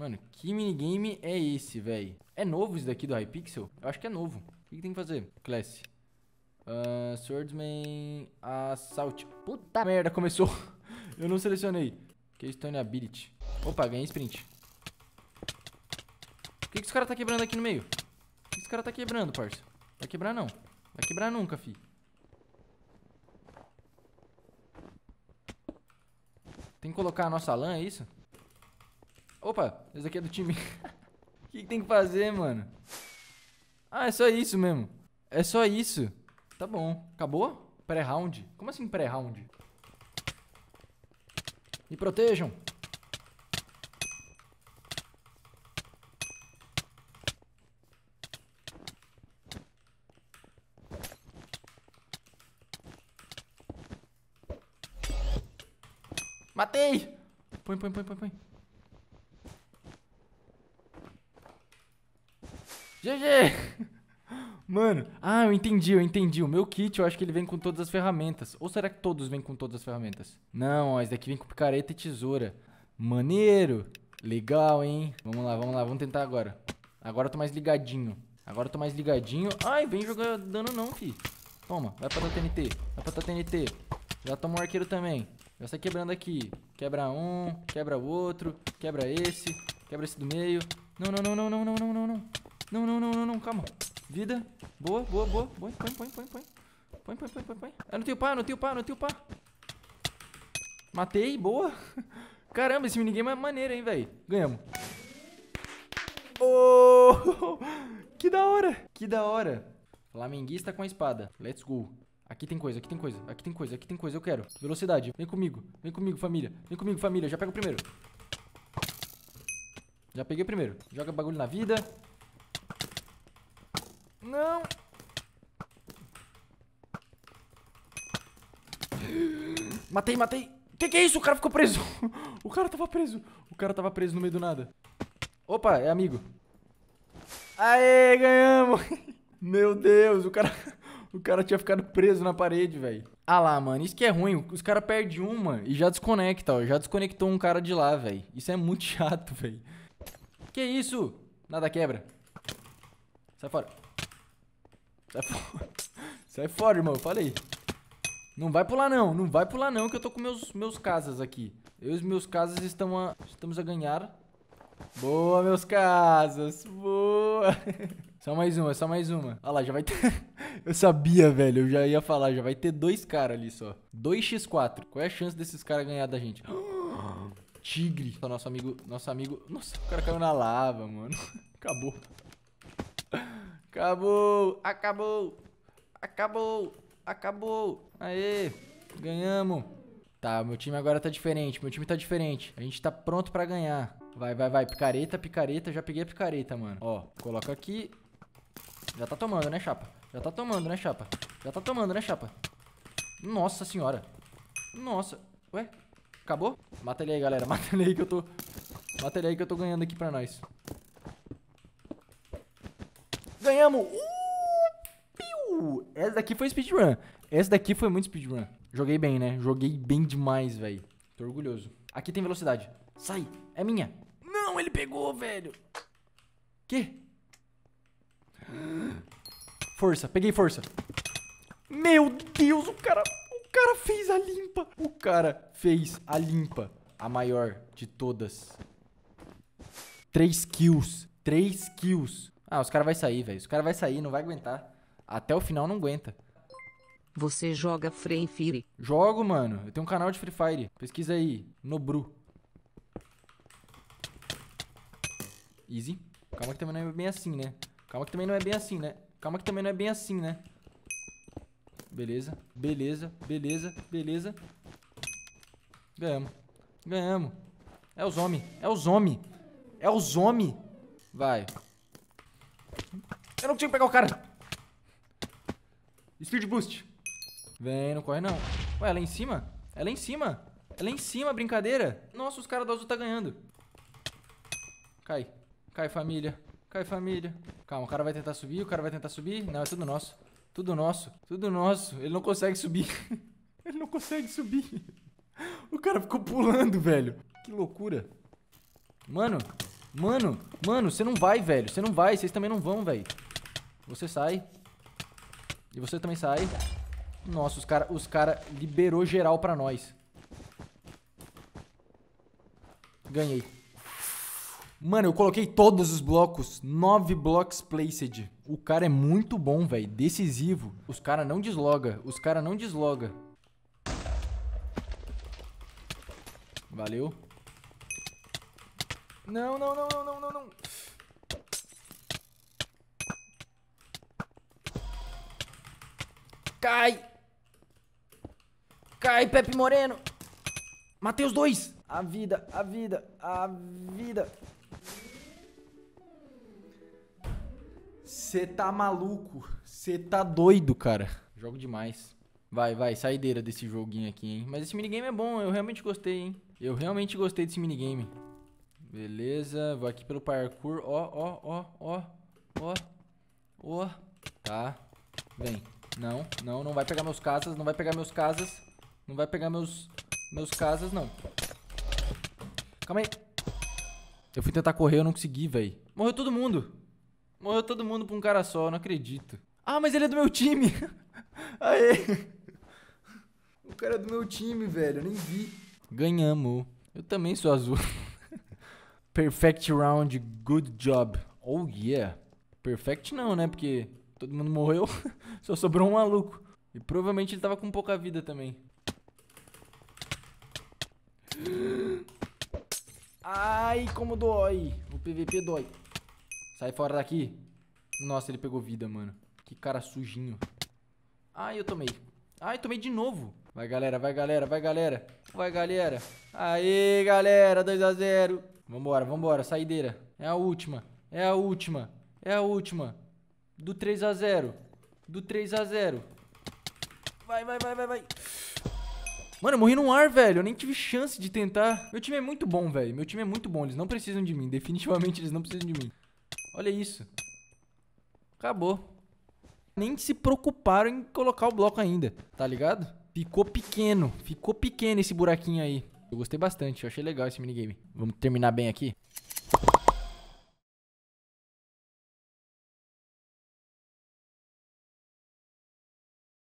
Mano, que minigame é esse, velho? É novo isso daqui do Hypixel? Eu acho que é novo. O que, que tem que fazer? Class. Uh, Swordsman Assault. Puta merda, começou. Eu não selecionei. Keystone Ability. Opa, ganhei sprint. O que, que os caras tá quebrando aqui no meio? O que, que os caras tá quebrando, parça? Vai quebrar não. Vai quebrar nunca, fi. Tem que colocar a nossa lã, é isso? Opa, esse aqui é do time. O que, que tem que fazer, mano? Ah, é só isso mesmo. É só isso. Tá bom. Acabou? Pré-round? Como assim pré-round? Me protejam. Matei! Põe, põe, põe, põe, põe. GG! Mano, ah, eu entendi, eu entendi. O meu kit, eu acho que ele vem com todas as ferramentas. Ou será que todos vêm com todas as ferramentas? Não, ó, esse daqui vem com picareta e tesoura. Maneiro! Legal, hein? Vamos lá, vamos lá, vamos tentar agora. Agora eu tô mais ligadinho. Agora eu tô mais ligadinho. Ai, vem jogar dano não, fi. Toma, vai pra tua TNT. Vai pra tua TNT. Já tomou um arqueiro também. Já sai quebrando aqui. Quebra um, quebra o outro, quebra esse, quebra esse do meio. Não, não, não, não, não, não, não, não, não. Não, não, não, não, não, calma. Vida. Boa, boa, boa. Põe, põe, põe, põe, põe. Põe, põe, põe, põe, põe. É ah, não tenho pá, não tenho pá, não tenho pá. Matei, boa. Caramba, esse minigame é maneiro, hein, velho. Ganhamos. Oh! Que da hora! Que da hora! Flamenguista com a espada. Let's go. Aqui tem coisa, aqui tem coisa, aqui tem coisa, aqui tem coisa. Eu quero. Velocidade. Vem comigo. Vem comigo, família. Vem comigo, família. Já pega o primeiro. Já peguei o primeiro. Joga bagulho na vida. Não! Matei, matei. Que que é isso? O cara ficou preso. o cara tava preso. O cara tava preso no meio do nada. Opa, é amigo. Aê, ganhamos. Meu Deus, o cara... O cara tinha ficado preso na parede, velho. Ah lá, mano, isso que é ruim. Os caras perdem uma e já desconecta, ó. Já desconectou um cara de lá, velho. Isso é muito chato, velho. Que isso? Nada quebra. Sai fora. Sai fora. Sai fora, irmão. Falei. Não vai pular não, não vai pular não, que eu tô com meus, meus casas aqui. Eu e os meus casas estão a, estamos a ganhar. Boa, meus casas, boa. Só mais uma, só mais uma. Olha lá, já vai ter... eu sabia, velho, eu já ia falar, já vai ter dois caras ali só. 2x4, qual é a chance desses caras ganhar da gente? Tigre. Nosso amigo, nosso amigo... Nossa, o cara caiu na lava, mano. Acabou. Acabou! Acabou! Acabou! Acabou! Aê! Ganhamos! Tá, meu time agora tá diferente. Meu time tá diferente. A gente tá pronto pra ganhar. Vai, vai, vai. Picareta, picareta. Já peguei a picareta, mano. Ó, coloca aqui. Já tá tomando, né, chapa? Já tá tomando, né, chapa? Já tá tomando, né, chapa? Nossa senhora. Nossa. Ué? Acabou? Mata ele aí, galera. Mata ele aí que eu tô... Mata ele aí que eu tô ganhando aqui pra nós ganhamos! Uh, piu. Essa daqui foi speedrun. Essa daqui foi muito speedrun. Joguei bem, né? Joguei bem demais, velho. Tô orgulhoso. Aqui tem velocidade. Sai. É minha. Não, ele pegou, velho. Que? Força. Peguei força. Meu Deus, o cara... O cara fez a limpa. O cara fez a limpa. A maior de todas. três kills. três kills. Ah, os caras vai sair, velho. Os caras vai sair, não vai aguentar. Até o final não aguenta. Você joga Free Fire? Jogo, mano. Eu tenho um canal de Free Fire. Pesquisa aí, Nobru. Easy. Calma que também não é bem assim, né? Calma que também não é bem assim, né? Calma que também não é bem assim, né? Beleza, beleza, beleza, beleza. Ganhamos. Ganhamos. É os homens, é os homens. É os homens. Vai não que pegar o cara. Speed boost. Vem, não corre não. Ué, ela é em cima? Ela é em cima. Ela é em cima, brincadeira. Nossa, os caras do azul tá ganhando. Cai. Cai, família. Cai, família. Calma, o cara vai tentar subir, o cara vai tentar subir. Não, é tudo nosso. Tudo nosso. Tudo nosso. Ele não consegue subir. Ele não consegue subir. O cara ficou pulando, velho. Que loucura. Mano, mano, mano, você não vai, velho. Você não vai. Vocês também não vão, velho. Você sai. E você também sai. Nossa, os cara, os cara liberou geral pra nós. Ganhei. Mano, eu coloquei todos os blocos. Nove blocos placed. O cara é muito bom, velho. Decisivo. Os cara não desloga. Os cara não desloga. Valeu. Não, não, não, não, não, não, não. Cai! Cai, Pepe Moreno! Matei os dois! A vida, a vida, a vida. Você tá maluco. Você tá doido, cara. Jogo demais. Vai, vai, saideira desse joguinho aqui, hein. Mas esse minigame é bom, eu realmente gostei, hein. Eu realmente gostei desse minigame. Beleza, vou aqui pelo parkour. Ó, ó, ó, ó, ó, ó. Tá, vem. Não, não, não vai pegar meus casas, não vai pegar meus casas. Não vai pegar meus, meus casas, não. Calma aí. Eu fui tentar correr, eu não consegui, velho. Morreu todo mundo. Morreu todo mundo pra um cara só, eu não acredito. Ah, mas ele é do meu time. Aê. O cara é do meu time, velho, eu nem vi. Ganhamos. Eu também sou azul. Perfect round, good job. Oh yeah. Perfect não, né? Porque todo mundo morreu, só sobrou um maluco. E provavelmente ele tava com pouca vida também. Ai, como dói. O PVP dói. Sai fora daqui. Nossa, ele pegou vida, mano. Que cara sujinho. Ai, eu tomei. Ai, tomei de novo. Vai, galera, vai, galera, vai, galera. Vai, galera. Aí, galera, 2x0. Vambora, vambora, saideira. É a última, é a última, é a última. Do 3 a 0. Do 3 a 0. Vai, vai, vai, vai, vai. Mano, eu morri num ar, velho. Eu nem tive chance de tentar. Meu time é muito bom, velho. Meu time é muito bom. Eles não precisam de mim. Definitivamente eles não precisam de mim. Olha isso. Acabou. Nem se preocuparam em colocar o bloco ainda, tá ligado? Ficou pequeno. Ficou pequeno esse buraquinho aí. Eu gostei bastante. Eu achei legal esse minigame. Vamos terminar bem aqui.